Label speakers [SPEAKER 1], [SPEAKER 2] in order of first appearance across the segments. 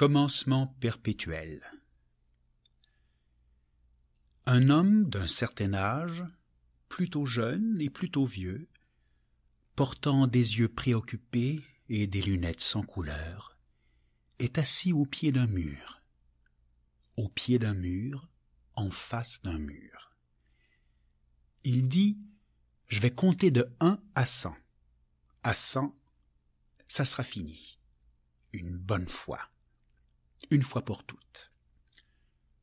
[SPEAKER 1] Commencement perpétuel. Un homme d'un certain âge, plutôt jeune et plutôt vieux, portant des yeux préoccupés et des lunettes sans couleur, est assis au pied d'un mur. Au pied d'un mur, en face d'un mur. Il dit Je vais compter de un à cent. À cent, ça sera fini. Une bonne fois une fois pour toutes.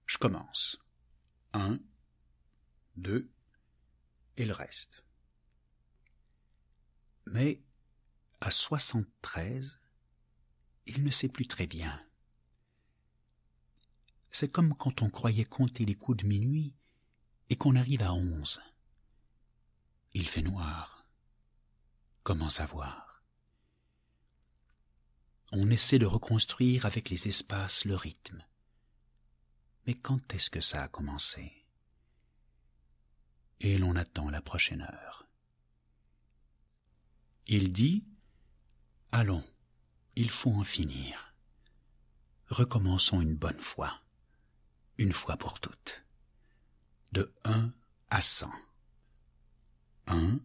[SPEAKER 1] Je commence. Un, deux, et le reste. Mais, à 73, il ne sait plus très bien. C'est comme quand on croyait compter les coups de minuit et qu'on arrive à onze. Il fait noir. Comment savoir on essaie de reconstruire avec les espaces le rythme. Mais quand est-ce que ça a commencé Et l'on attend la prochaine heure. Il dit Allons, il faut en finir. Recommençons une bonne fois, une fois pour toutes. De un à cent. Un,